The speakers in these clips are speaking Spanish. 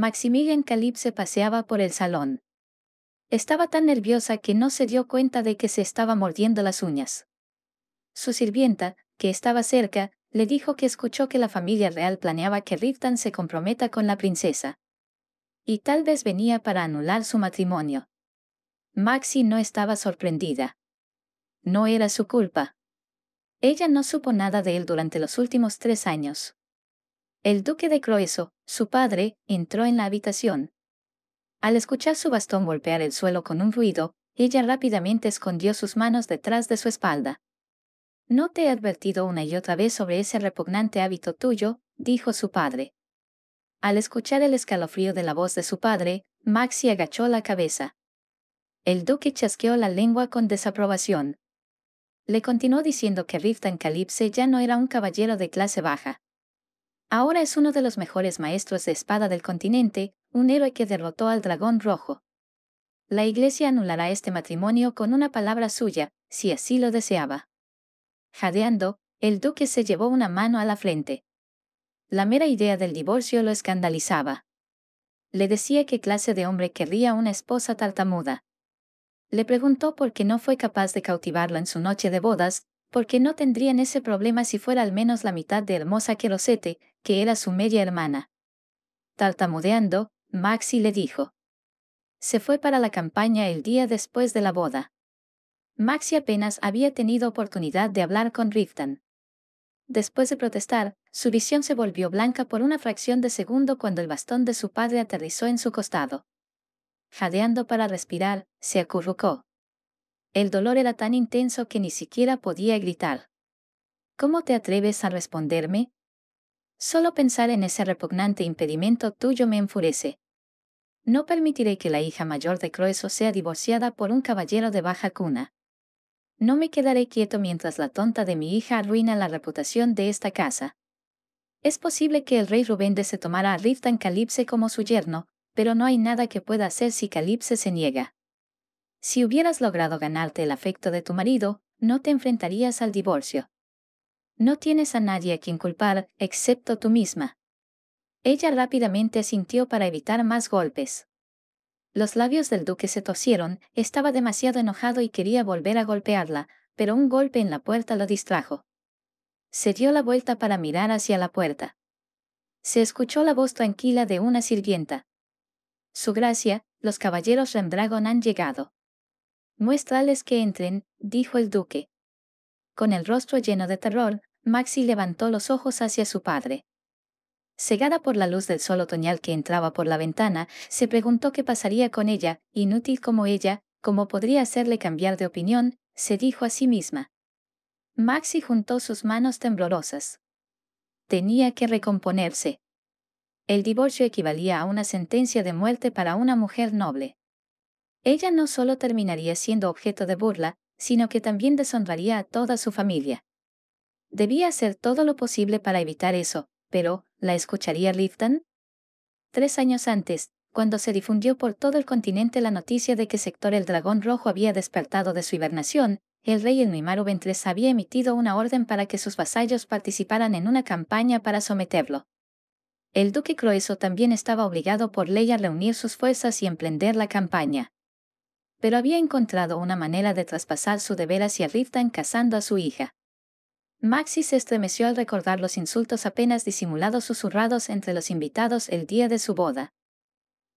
Maximilian Calipse paseaba por el salón. Estaba tan nerviosa que no se dio cuenta de que se estaba mordiendo las uñas. Su sirvienta, que estaba cerca, le dijo que escuchó que la familia real planeaba que Riftan se comprometa con la princesa. Y tal vez venía para anular su matrimonio. Maxi no estaba sorprendida. No era su culpa. Ella no supo nada de él durante los últimos tres años. El duque de Croeso, su padre, entró en la habitación. Al escuchar su bastón golpear el suelo con un ruido, ella rápidamente escondió sus manos detrás de su espalda. No te he advertido una y otra vez sobre ese repugnante hábito tuyo, dijo su padre. Al escuchar el escalofrío de la voz de su padre, Maxi agachó la cabeza. El duque chasqueó la lengua con desaprobación. Le continuó diciendo que Riftan Calypse ya no era un caballero de clase baja, Ahora es uno de los mejores maestros de espada del continente, un héroe que derrotó al dragón rojo. La iglesia anulará este matrimonio con una palabra suya, si así lo deseaba. Jadeando, el duque se llevó una mano a la frente. La mera idea del divorcio lo escandalizaba. Le decía qué clase de hombre querría una esposa tartamuda. Le preguntó por qué no fue capaz de cautivarla en su noche de bodas, porque no tendrían ese problema si fuera al menos la mitad de hermosa que que era su media hermana. Tartamudeando, Maxi le dijo. Se fue para la campaña el día después de la boda. Maxi apenas había tenido oportunidad de hablar con Riftan. Después de protestar, su visión se volvió blanca por una fracción de segundo cuando el bastón de su padre aterrizó en su costado. Jadeando para respirar, se acurrucó. El dolor era tan intenso que ni siquiera podía gritar. ¿Cómo te atreves a responderme? Solo pensar en ese repugnante impedimento tuyo me enfurece. No permitiré que la hija mayor de Croeso sea divorciada por un caballero de baja cuna. No me quedaré quieto mientras la tonta de mi hija arruina la reputación de esta casa. Es posible que el rey Rubén se tomara a Riftan Calipse como su yerno, pero no hay nada que pueda hacer si Calipse se niega. Si hubieras logrado ganarte el afecto de tu marido, no te enfrentarías al divorcio. No tienes a nadie a quien culpar, excepto tú misma. Ella rápidamente asintió para evitar más golpes. Los labios del duque se tosieron, estaba demasiado enojado y quería volver a golpearla, pero un golpe en la puerta lo distrajo. Se dio la vuelta para mirar hacia la puerta. Se escuchó la voz tranquila de una sirvienta. Su gracia, los caballeros Remdragon han llegado. Muéstrales que entren, dijo el duque. Con el rostro lleno de terror, Maxi levantó los ojos hacia su padre. Cegada por la luz del sol otoñal que entraba por la ventana, se preguntó qué pasaría con ella, inútil como ella, cómo podría hacerle cambiar de opinión, se dijo a sí misma. Maxi juntó sus manos temblorosas. Tenía que recomponerse. El divorcio equivalía a una sentencia de muerte para una mujer noble ella no solo terminaría siendo objeto de burla, sino que también deshonraría a toda su familia. Debía hacer todo lo posible para evitar eso, pero ¿la escucharía Lifton? Tres años antes, cuando se difundió por todo el continente la noticia de que Sector el Dragón Rojo había despertado de su hibernación, el rey el Ventres había emitido una orden para que sus vasallos participaran en una campaña para someterlo. El duque Croeso también estaba obligado por ley a reunir sus fuerzas y emprender la campaña pero había encontrado una manera de traspasar su deber hacia Riften casando a su hija. Maxi se estremeció al recordar los insultos apenas disimulados susurrados entre los invitados el día de su boda.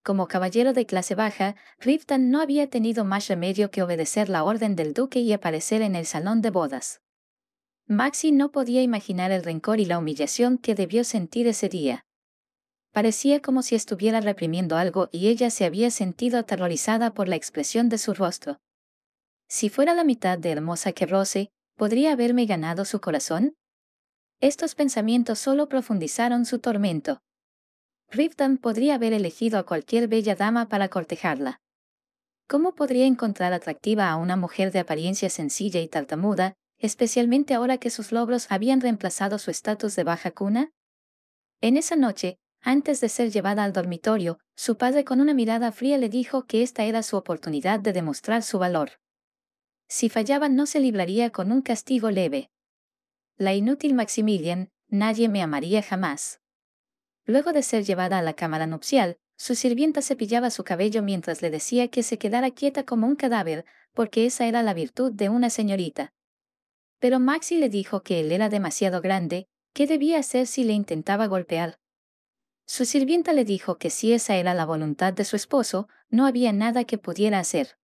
Como caballero de clase baja, Riften no había tenido más remedio que obedecer la orden del duque y aparecer en el salón de bodas. Maxi no podía imaginar el rencor y la humillación que debió sentir ese día. Parecía como si estuviera reprimiendo algo y ella se había sentido aterrorizada por la expresión de su rostro. Si fuera la mitad de hermosa que Rose, ¿podría haberme ganado su corazón? Estos pensamientos solo profundizaron su tormento. Rifton podría haber elegido a cualquier bella dama para cortejarla. ¿Cómo podría encontrar atractiva a una mujer de apariencia sencilla y tartamuda, especialmente ahora que sus logros habían reemplazado su estatus de baja cuna? En esa noche, antes de ser llevada al dormitorio, su padre con una mirada fría le dijo que esta era su oportunidad de demostrar su valor. Si fallaba no se libraría con un castigo leve. La inútil Maximilian, nadie me amaría jamás. Luego de ser llevada a la cámara nupcial, su sirvienta cepillaba su cabello mientras le decía que se quedara quieta como un cadáver, porque esa era la virtud de una señorita. Pero Maxi le dijo que él era demasiado grande, ¿qué debía hacer si le intentaba golpear? Su sirvienta le dijo que si esa era la voluntad de su esposo, no había nada que pudiera hacer.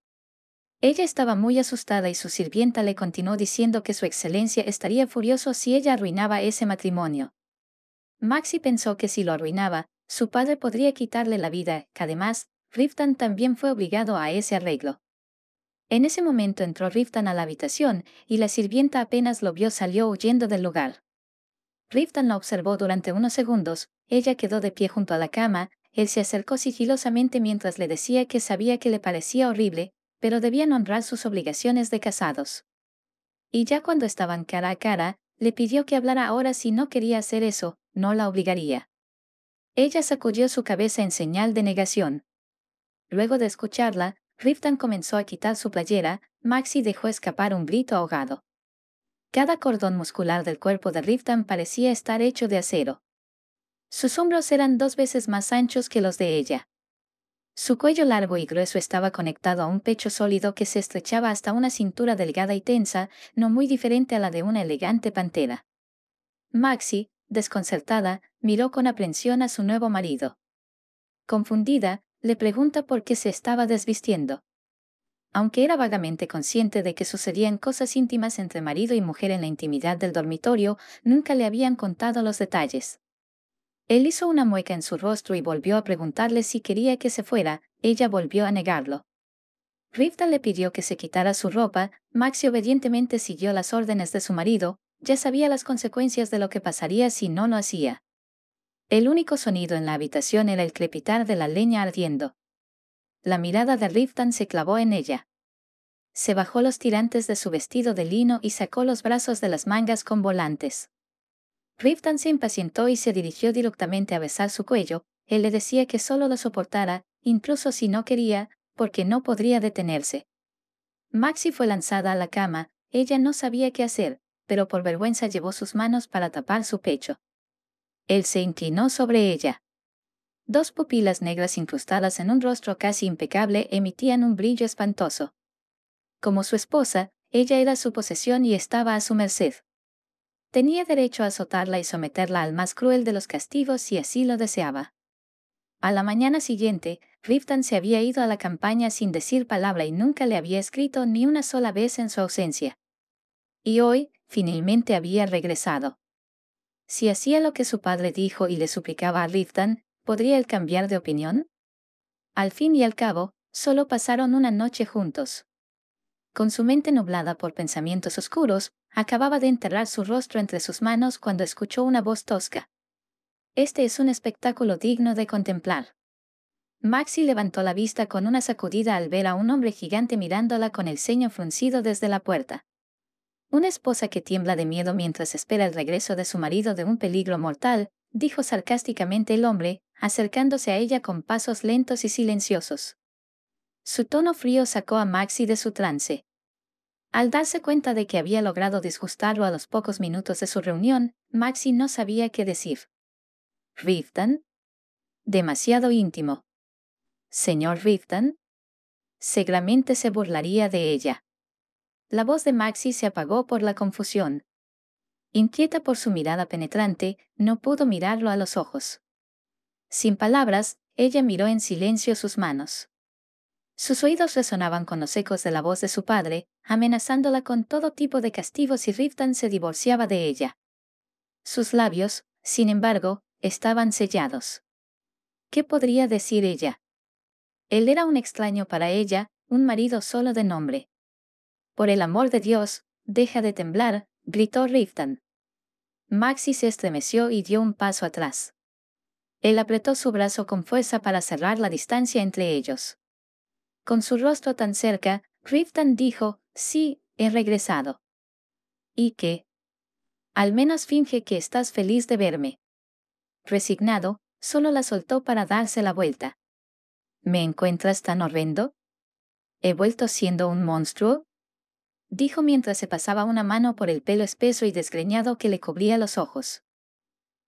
Ella estaba muy asustada y su sirvienta le continuó diciendo que su excelencia estaría furioso si ella arruinaba ese matrimonio. Maxi pensó que si lo arruinaba, su padre podría quitarle la vida, que además, Riftan también fue obligado a ese arreglo. En ese momento entró Riftan a la habitación, y la sirvienta apenas lo vio salió huyendo del lugar. Riftan la observó durante unos segundos, ella quedó de pie junto a la cama, él se acercó sigilosamente mientras le decía que sabía que le parecía horrible, pero debían honrar sus obligaciones de casados. Y ya cuando estaban cara a cara, le pidió que hablara ahora si no quería hacer eso, no la obligaría. Ella sacudió su cabeza en señal de negación. Luego de escucharla, Riftan comenzó a quitar su playera, Maxi dejó escapar un grito ahogado. Cada cordón muscular del cuerpo de Riftan parecía estar hecho de acero. Sus hombros eran dos veces más anchos que los de ella. Su cuello largo y grueso estaba conectado a un pecho sólido que se estrechaba hasta una cintura delgada y tensa, no muy diferente a la de una elegante pantera. Maxi, desconcertada, miró con aprensión a su nuevo marido. Confundida, le pregunta por qué se estaba desvistiendo. Aunque era vagamente consciente de que sucedían cosas íntimas entre marido y mujer en la intimidad del dormitorio, nunca le habían contado los detalles. Él hizo una mueca en su rostro y volvió a preguntarle si quería que se fuera, ella volvió a negarlo. Rifta le pidió que se quitara su ropa, Maxi obedientemente siguió las órdenes de su marido, ya sabía las consecuencias de lo que pasaría si no lo hacía. El único sonido en la habitación era el crepitar de la leña ardiendo. La mirada de Riftan se clavó en ella. Se bajó los tirantes de su vestido de lino y sacó los brazos de las mangas con volantes. Riftan se impacientó y se dirigió directamente a besar su cuello. Él le decía que solo lo soportara, incluso si no quería, porque no podría detenerse. Maxi fue lanzada a la cama, ella no sabía qué hacer, pero por vergüenza llevó sus manos para tapar su pecho. Él se inclinó sobre ella. Dos pupilas negras incrustadas en un rostro casi impecable emitían un brillo espantoso. Como su esposa, ella era su posesión y estaba a su merced. Tenía derecho a azotarla y someterla al más cruel de los castigos si así lo deseaba. A la mañana siguiente, Riftan se había ido a la campaña sin decir palabra y nunca le había escrito ni una sola vez en su ausencia. Y hoy, finalmente había regresado. Si hacía lo que su padre dijo y le suplicaba a Riftan, ¿podría él cambiar de opinión? Al fin y al cabo, solo pasaron una noche juntos con su mente nublada por pensamientos oscuros, acababa de enterrar su rostro entre sus manos cuando escuchó una voz tosca. Este es un espectáculo digno de contemplar. Maxi levantó la vista con una sacudida al ver a un hombre gigante mirándola con el ceño fruncido desde la puerta. Una esposa que tiembla de miedo mientras espera el regreso de su marido de un peligro mortal, dijo sarcásticamente el hombre, acercándose a ella con pasos lentos y silenciosos. Su tono frío sacó a Maxi de su trance. Al darse cuenta de que había logrado disgustarlo a los pocos minutos de su reunión, Maxi no sabía qué decir. ¿Rifton? Demasiado íntimo. ¿Señor Rifton? Seguramente se burlaría de ella. La voz de Maxi se apagó por la confusión. Inquieta por su mirada penetrante, no pudo mirarlo a los ojos. Sin palabras, ella miró en silencio sus manos. Sus oídos resonaban con los ecos de la voz de su padre, amenazándola con todo tipo de castigos si Riftan se divorciaba de ella. Sus labios, sin embargo, estaban sellados. ¿Qué podría decir ella? Él era un extraño para ella, un marido solo de nombre. Por el amor de Dios, deja de temblar, gritó Riftan. Maxi se estremeció y dio un paso atrás. Él apretó su brazo con fuerza para cerrar la distancia entre ellos. Con su rostro tan cerca, Riftan dijo, sí, he regresado. ¿Y qué? Al menos finge que estás feliz de verme. Resignado, solo la soltó para darse la vuelta. ¿Me encuentras tan horrendo? ¿He vuelto siendo un monstruo? dijo mientras se pasaba una mano por el pelo espeso y desgreñado que le cubría los ojos.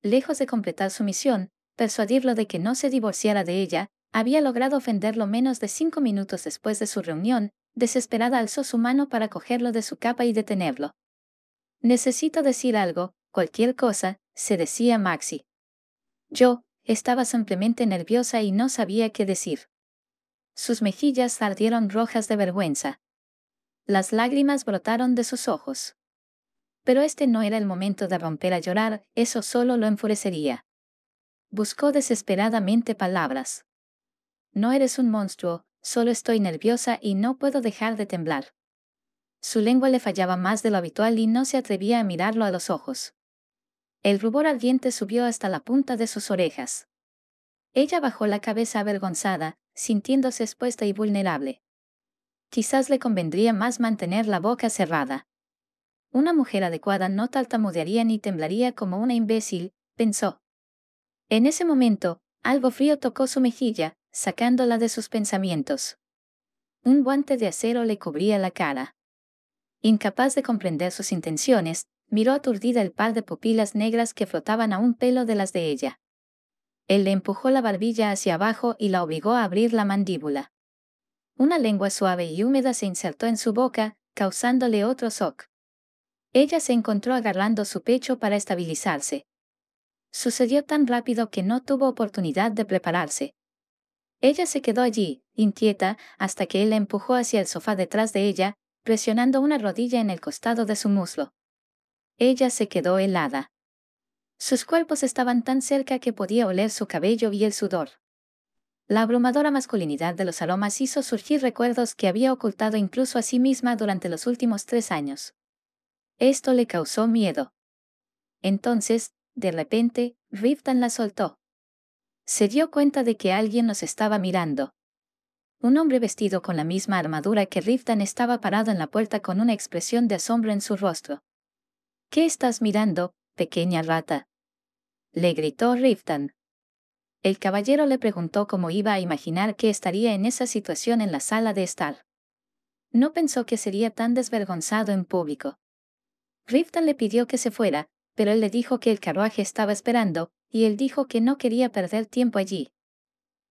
Lejos de completar su misión, persuadirlo de que no se divorciara de ella, había logrado ofenderlo menos de cinco minutos después de su reunión, desesperada alzó su mano para cogerlo de su capa y detenerlo. Necesito decir algo, cualquier cosa, se decía Maxi. Yo, estaba simplemente nerviosa y no sabía qué decir. Sus mejillas ardieron rojas de vergüenza. Las lágrimas brotaron de sus ojos. Pero este no era el momento de romper a llorar, eso solo lo enfurecería. Buscó desesperadamente palabras no eres un monstruo, solo estoy nerviosa y no puedo dejar de temblar. Su lengua le fallaba más de lo habitual y no se atrevía a mirarlo a los ojos. El rubor ardiente subió hasta la punta de sus orejas. Ella bajó la cabeza avergonzada, sintiéndose expuesta y vulnerable. Quizás le convendría más mantener la boca cerrada. Una mujer adecuada no tartamudearía ni temblaría como una imbécil, pensó. En ese momento, algo frío tocó su mejilla, sacándola de sus pensamientos. Un guante de acero le cubría la cara. Incapaz de comprender sus intenciones, miró aturdida el par de pupilas negras que flotaban a un pelo de las de ella. Él le empujó la barbilla hacia abajo y la obligó a abrir la mandíbula. Una lengua suave y húmeda se insertó en su boca, causándole otro shock. Ella se encontró agarrando su pecho para estabilizarse. Sucedió tan rápido que no tuvo oportunidad de prepararse. Ella se quedó allí, inquieta, hasta que él la empujó hacia el sofá detrás de ella, presionando una rodilla en el costado de su muslo. Ella se quedó helada. Sus cuerpos estaban tan cerca que podía oler su cabello y el sudor. La abrumadora masculinidad de los aromas hizo surgir recuerdos que había ocultado incluso a sí misma durante los últimos tres años. Esto le causó miedo. Entonces, de repente, Riftan la soltó se dio cuenta de que alguien nos estaba mirando. Un hombre vestido con la misma armadura que Riftan estaba parado en la puerta con una expresión de asombro en su rostro. ¿Qué estás mirando, pequeña rata? le gritó Riftan. El caballero le preguntó cómo iba a imaginar que estaría en esa situación en la sala de estar. No pensó que sería tan desvergonzado en público. Riftan le pidió que se fuera, pero él le dijo que el carruaje estaba esperando, y él dijo que no quería perder tiempo allí.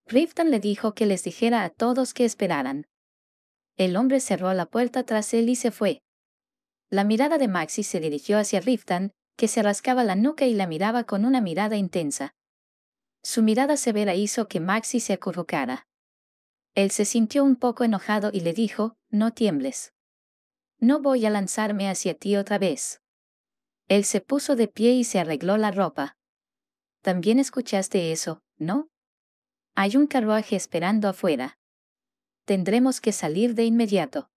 Riftan le dijo que les dijera a todos que esperaran. El hombre cerró la puerta tras él y se fue. La mirada de Maxi se dirigió hacia Riftan, que se rascaba la nuca y la miraba con una mirada intensa. Su mirada severa hizo que Maxi se acurrucara. Él se sintió un poco enojado y le dijo, no tiembles. No voy a lanzarme hacia ti otra vez. Él se puso de pie y se arregló la ropa. También escuchaste eso, ¿no? Hay un carruaje esperando afuera. Tendremos que salir de inmediato.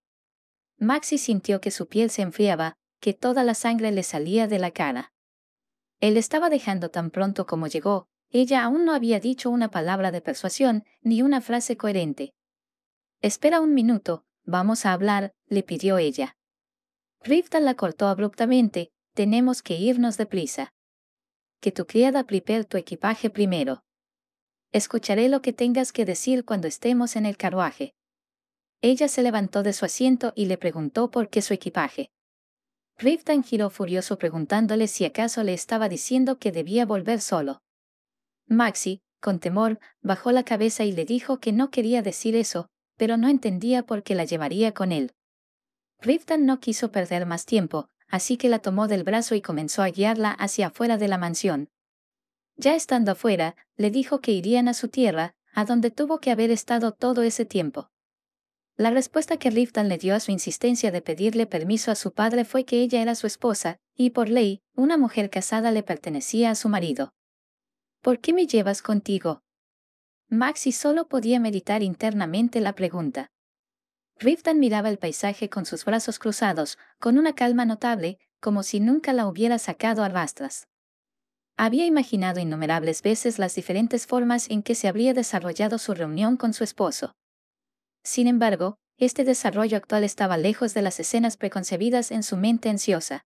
Maxi sintió que su piel se enfriaba, que toda la sangre le salía de la cara. Él estaba dejando tan pronto como llegó, ella aún no había dicho una palabra de persuasión ni una frase coherente. Espera un minuto, vamos a hablar, le pidió ella. Rifta la cortó abruptamente, tenemos que irnos deprisa que tu criada prepare tu equipaje primero. Escucharé lo que tengas que decir cuando estemos en el carruaje. Ella se levantó de su asiento y le preguntó por qué su equipaje. Riftan giró furioso preguntándole si acaso le estaba diciendo que debía volver solo. Maxi, con temor, bajó la cabeza y le dijo que no quería decir eso, pero no entendía por qué la llevaría con él. Riftan no quiso perder más tiempo, así que la tomó del brazo y comenzó a guiarla hacia afuera de la mansión. Ya estando afuera, le dijo que irían a su tierra, a donde tuvo que haber estado todo ese tiempo. La respuesta que Riftan le dio a su insistencia de pedirle permiso a su padre fue que ella era su esposa, y por ley, una mujer casada le pertenecía a su marido. ¿Por qué me llevas contigo? Maxi solo podía meditar internamente la pregunta. Riften miraba el paisaje con sus brazos cruzados, con una calma notable, como si nunca la hubiera sacado a rastras. Había imaginado innumerables veces las diferentes formas en que se habría desarrollado su reunión con su esposo. Sin embargo, este desarrollo actual estaba lejos de las escenas preconcebidas en su mente ansiosa.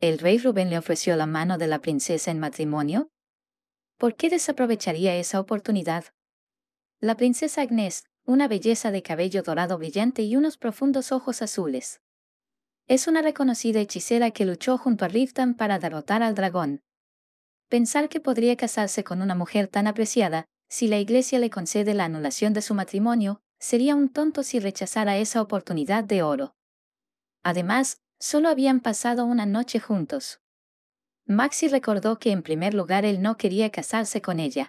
¿El rey Rubén le ofreció la mano de la princesa en matrimonio? ¿Por qué desaprovecharía esa oportunidad? La princesa Agnès, una belleza de cabello dorado brillante y unos profundos ojos azules. Es una reconocida hechicera que luchó junto a Riftan para derrotar al dragón. Pensar que podría casarse con una mujer tan apreciada, si la iglesia le concede la anulación de su matrimonio, sería un tonto si rechazara esa oportunidad de oro. Además, solo habían pasado una noche juntos. Maxi recordó que en primer lugar él no quería casarse con ella.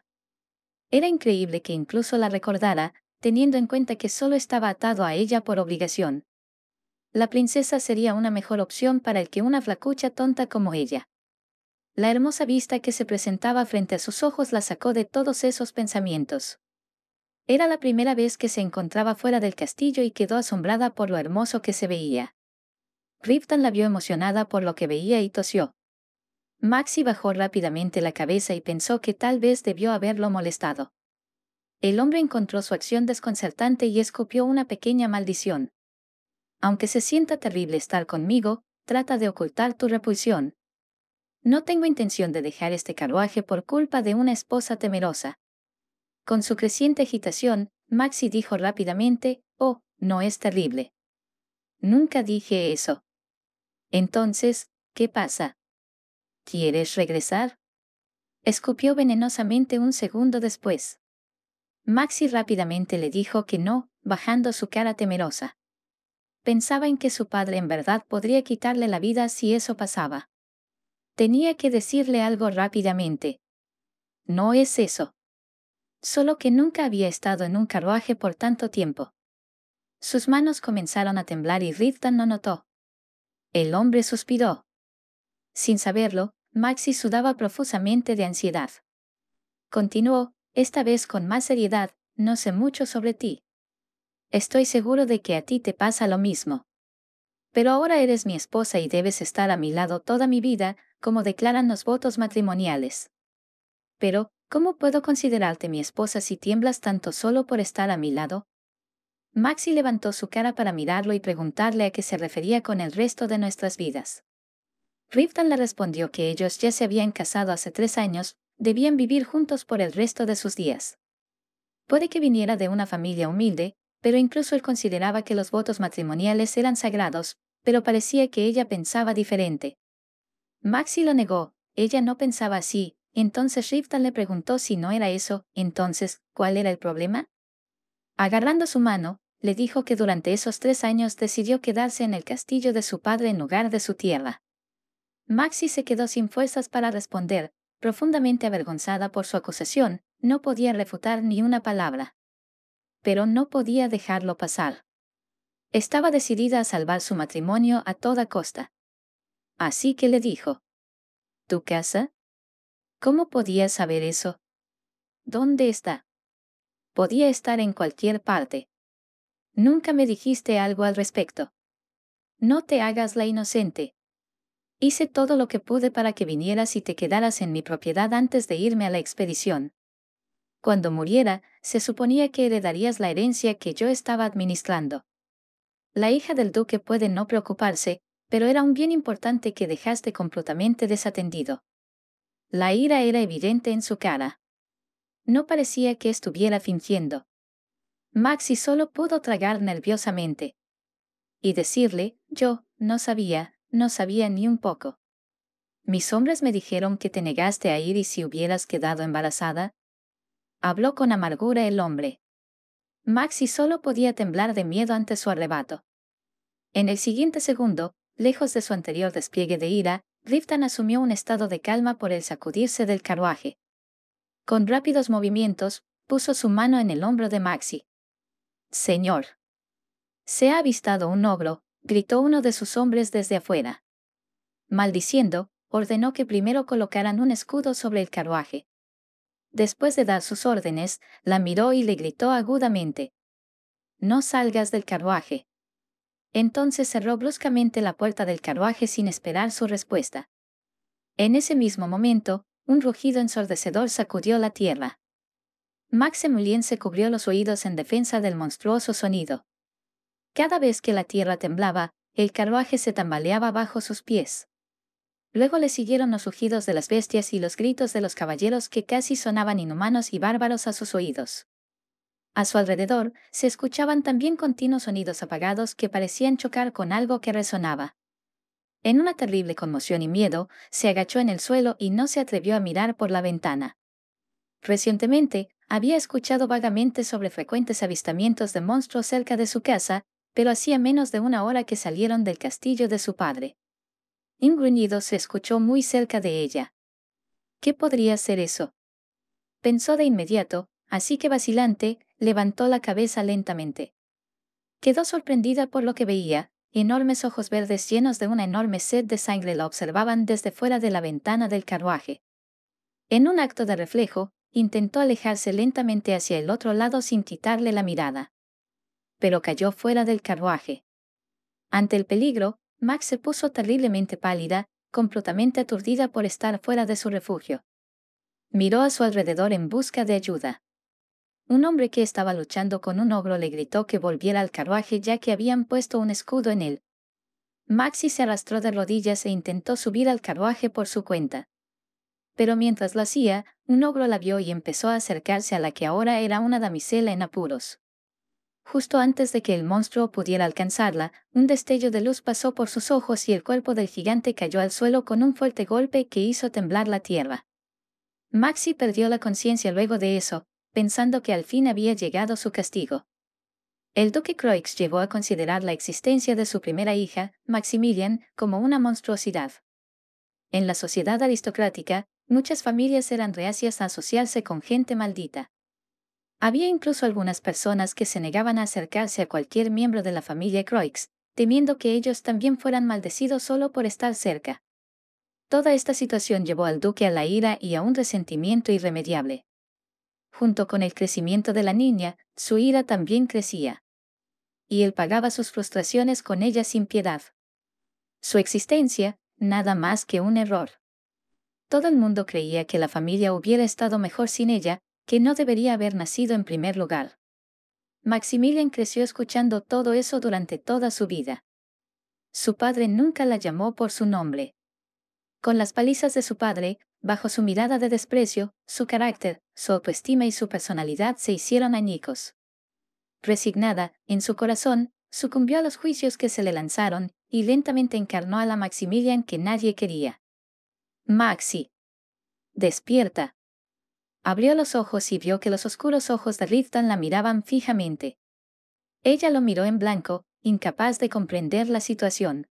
Era increíble que incluso la recordara, teniendo en cuenta que solo estaba atado a ella por obligación. La princesa sería una mejor opción para el que una flacucha tonta como ella. La hermosa vista que se presentaba frente a sus ojos la sacó de todos esos pensamientos. Era la primera vez que se encontraba fuera del castillo y quedó asombrada por lo hermoso que se veía. Ripton la vio emocionada por lo que veía y tosió. Maxi bajó rápidamente la cabeza y pensó que tal vez debió haberlo molestado. El hombre encontró su acción desconcertante y escupió una pequeña maldición. Aunque se sienta terrible estar conmigo, trata de ocultar tu repulsión. No tengo intención de dejar este carruaje por culpa de una esposa temerosa. Con su creciente agitación, Maxi dijo rápidamente, Oh, no es terrible. Nunca dije eso. Entonces, ¿qué pasa? ¿Quieres regresar? Escupió venenosamente un segundo después. Maxi rápidamente le dijo que no, bajando su cara temerosa. Pensaba en que su padre en verdad podría quitarle la vida si eso pasaba. Tenía que decirle algo rápidamente. No es eso. Solo que nunca había estado en un carruaje por tanto tiempo. Sus manos comenzaron a temblar y Riddan no notó. El hombre suspiró. Sin saberlo, Maxi sudaba profusamente de ansiedad. Continuó, esta vez con más seriedad, no sé mucho sobre ti. Estoy seguro de que a ti te pasa lo mismo. Pero ahora eres mi esposa y debes estar a mi lado toda mi vida, como declaran los votos matrimoniales. Pero, ¿cómo puedo considerarte mi esposa si tiemblas tanto solo por estar a mi lado? Maxi levantó su cara para mirarlo y preguntarle a qué se refería con el resto de nuestras vidas. Riftan le respondió que ellos ya se habían casado hace tres años, debían vivir juntos por el resto de sus días. Puede que viniera de una familia humilde, pero incluso él consideraba que los votos matrimoniales eran sagrados, pero parecía que ella pensaba diferente. Maxi lo negó, ella no pensaba así, entonces Riftan le preguntó si no era eso, entonces, ¿cuál era el problema? Agarrando su mano, le dijo que durante esos tres años decidió quedarse en el castillo de su padre en lugar de su tierra. Maxi se quedó sin fuerzas para responder, profundamente avergonzada por su acusación, no podía refutar ni una palabra. Pero no podía dejarlo pasar. Estaba decidida a salvar su matrimonio a toda costa. Así que le dijo, ¿Tu casa? ¿Cómo podía saber eso? ¿Dónde está? Podía estar en cualquier parte. Nunca me dijiste algo al respecto. No te hagas la inocente. Hice todo lo que pude para que vinieras y te quedaras en mi propiedad antes de irme a la expedición. Cuando muriera, se suponía que heredarías la herencia que yo estaba administrando. La hija del duque puede no preocuparse, pero era un bien importante que dejaste completamente desatendido. La ira era evidente en su cara. No parecía que estuviera fingiendo. Maxi solo pudo tragar nerviosamente. Y decirle, yo, no sabía, no sabía ni un poco. Mis hombres me dijeron que te negaste a ir y si hubieras quedado embarazada. Habló con amargura el hombre. Maxi solo podía temblar de miedo ante su arrebato. En el siguiente segundo, lejos de su anterior despliegue de ira, Riftan asumió un estado de calma por el sacudirse del carruaje. Con rápidos movimientos, puso su mano en el hombro de Maxi. Señor. Se ha avistado un ogro, gritó uno de sus hombres desde afuera. Maldiciendo, ordenó que primero colocaran un escudo sobre el carruaje. Después de dar sus órdenes, la miró y le gritó agudamente. No salgas del carruaje. Entonces cerró bruscamente la puerta del carruaje sin esperar su respuesta. En ese mismo momento, un rugido ensordecedor sacudió la tierra. Maximilien se cubrió los oídos en defensa del monstruoso sonido. Cada vez que la tierra temblaba, el carruaje se tambaleaba bajo sus pies. Luego le siguieron los rugidos de las bestias y los gritos de los caballeros que casi sonaban inhumanos y bárbaros a sus oídos. A su alrededor se escuchaban también continuos sonidos apagados que parecían chocar con algo que resonaba. En una terrible conmoción y miedo, se agachó en el suelo y no se atrevió a mirar por la ventana. Recientemente, había escuchado vagamente sobre frecuentes avistamientos de monstruos cerca de su casa, pero hacía menos de una hora que salieron del castillo de su padre. Un gruñido se escuchó muy cerca de ella. ¿Qué podría ser eso? Pensó de inmediato, así que vacilante, levantó la cabeza lentamente. Quedó sorprendida por lo que veía, enormes ojos verdes llenos de una enorme sed de sangre la observaban desde fuera de la ventana del carruaje. En un acto de reflejo, intentó alejarse lentamente hacia el otro lado sin quitarle la mirada pero cayó fuera del carruaje. Ante el peligro, Max se puso terriblemente pálida, completamente aturdida por estar fuera de su refugio. Miró a su alrededor en busca de ayuda. Un hombre que estaba luchando con un ogro le gritó que volviera al carruaje ya que habían puesto un escudo en él. Maxi se arrastró de rodillas e intentó subir al carruaje por su cuenta. Pero mientras lo hacía, un ogro la vio y empezó a acercarse a la que ahora era una damisela en apuros. Justo antes de que el monstruo pudiera alcanzarla, un destello de luz pasó por sus ojos y el cuerpo del gigante cayó al suelo con un fuerte golpe que hizo temblar la tierra. Maxi perdió la conciencia luego de eso, pensando que al fin había llegado su castigo. El duque Croix llevó a considerar la existencia de su primera hija, Maximilian, como una monstruosidad. En la sociedad aristocrática, muchas familias eran reacias a asociarse con gente maldita. Había incluso algunas personas que se negaban a acercarse a cualquier miembro de la familia Croix, temiendo que ellos también fueran maldecidos solo por estar cerca. Toda esta situación llevó al duque a la ira y a un resentimiento irremediable. Junto con el crecimiento de la niña, su ira también crecía. Y él pagaba sus frustraciones con ella sin piedad. Su existencia, nada más que un error. Todo el mundo creía que la familia hubiera estado mejor sin ella, que no debería haber nacido en primer lugar. Maximilian creció escuchando todo eso durante toda su vida. Su padre nunca la llamó por su nombre. Con las palizas de su padre, bajo su mirada de desprecio, su carácter, su autoestima y su personalidad se hicieron añicos. Resignada, en su corazón, sucumbió a los juicios que se le lanzaron y lentamente encarnó a la Maximilian que nadie quería. Maxi. Despierta. Abrió los ojos y vio que los oscuros ojos de Riftan la miraban fijamente. Ella lo miró en blanco, incapaz de comprender la situación.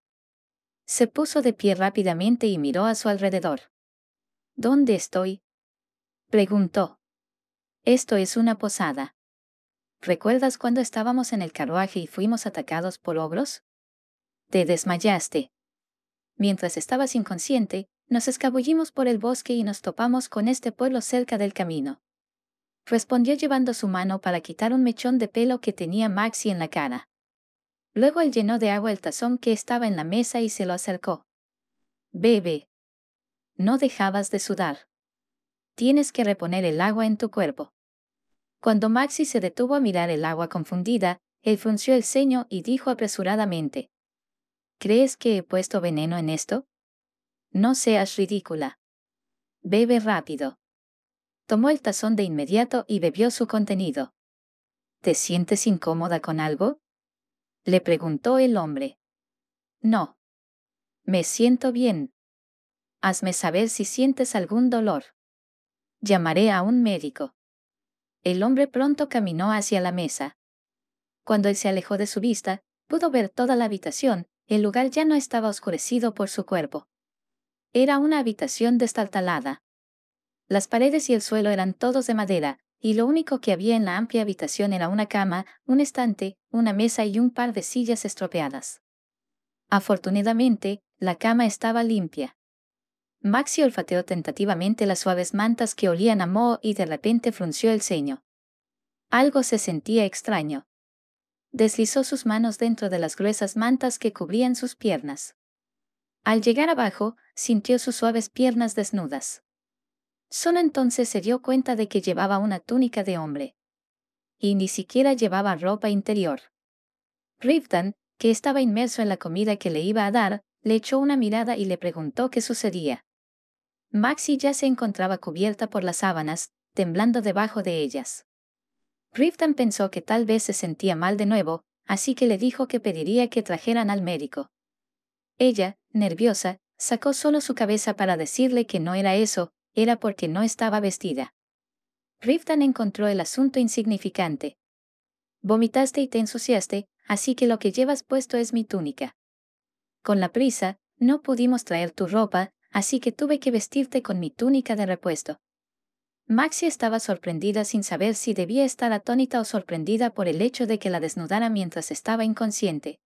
Se puso de pie rápidamente y miró a su alrededor. ¿Dónde estoy? preguntó. Esto es una posada. ¿Recuerdas cuando estábamos en el carruaje y fuimos atacados por ogros? Te desmayaste. Mientras estabas inconsciente, nos escabullimos por el bosque y nos topamos con este pueblo cerca del camino. Respondió llevando su mano para quitar un mechón de pelo que tenía Maxi en la cara. Luego él llenó de agua el tazón que estaba en la mesa y se lo acercó. Bebe. No dejabas de sudar. Tienes que reponer el agua en tu cuerpo. Cuando Maxi se detuvo a mirar el agua confundida, él frunció el ceño y dijo apresuradamente. ¿Crees que he puesto veneno en esto? No seas ridícula. Bebe rápido. Tomó el tazón de inmediato y bebió su contenido. ¿Te sientes incómoda con algo? Le preguntó el hombre. No. Me siento bien. Hazme saber si sientes algún dolor. Llamaré a un médico. El hombre pronto caminó hacia la mesa. Cuando él se alejó de su vista, pudo ver toda la habitación, el lugar ya no estaba oscurecido por su cuerpo. Era una habitación destartalada. Las paredes y el suelo eran todos de madera, y lo único que había en la amplia habitación era una cama, un estante, una mesa y un par de sillas estropeadas. Afortunadamente, la cama estaba limpia. Maxi olfateó tentativamente las suaves mantas que olían a moho y de repente frunció el ceño. Algo se sentía extraño. Deslizó sus manos dentro de las gruesas mantas que cubrían sus piernas. Al llegar abajo, sintió sus suaves piernas desnudas. Solo entonces se dio cuenta de que llevaba una túnica de hombre. Y ni siquiera llevaba ropa interior. Riftan, que estaba inmerso en la comida que le iba a dar, le echó una mirada y le preguntó qué sucedía. Maxi ya se encontraba cubierta por las sábanas, temblando debajo de ellas. Riftan pensó que tal vez se sentía mal de nuevo, así que le dijo que pediría que trajeran al médico. Ella, nerviosa, sacó solo su cabeza para decirle que no era eso, era porque no estaba vestida. Riftan encontró el asunto insignificante. Vomitaste y te ensuciaste, así que lo que llevas puesto es mi túnica. Con la prisa, no pudimos traer tu ropa, así que tuve que vestirte con mi túnica de repuesto. Maxi estaba sorprendida sin saber si debía estar atónita o sorprendida por el hecho de que la desnudara mientras estaba inconsciente.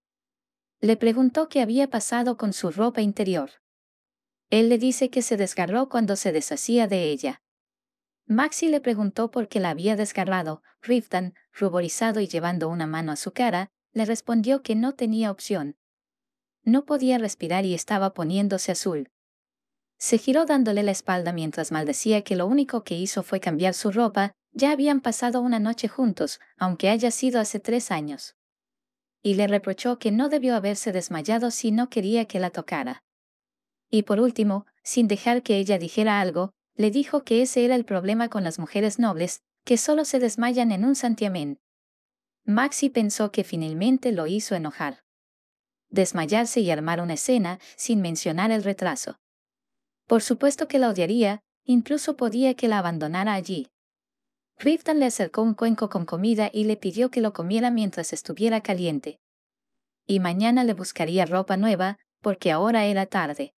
Le preguntó qué había pasado con su ropa interior. Él le dice que se desgarró cuando se deshacía de ella. Maxi le preguntó por qué la había desgarrado. Riftan, ruborizado y llevando una mano a su cara, le respondió que no tenía opción. No podía respirar y estaba poniéndose azul. Se giró dándole la espalda mientras maldecía que lo único que hizo fue cambiar su ropa, ya habían pasado una noche juntos, aunque haya sido hace tres años y le reprochó que no debió haberse desmayado si no quería que la tocara. Y por último, sin dejar que ella dijera algo, le dijo que ese era el problema con las mujeres nobles, que solo se desmayan en un santiamén. Maxi pensó que finalmente lo hizo enojar. Desmayarse y armar una escena, sin mencionar el retraso. Por supuesto que la odiaría, incluso podía que la abandonara allí. Riften le acercó un cuenco con comida y le pidió que lo comiera mientras estuviera caliente. Y mañana le buscaría ropa nueva, porque ahora era tarde.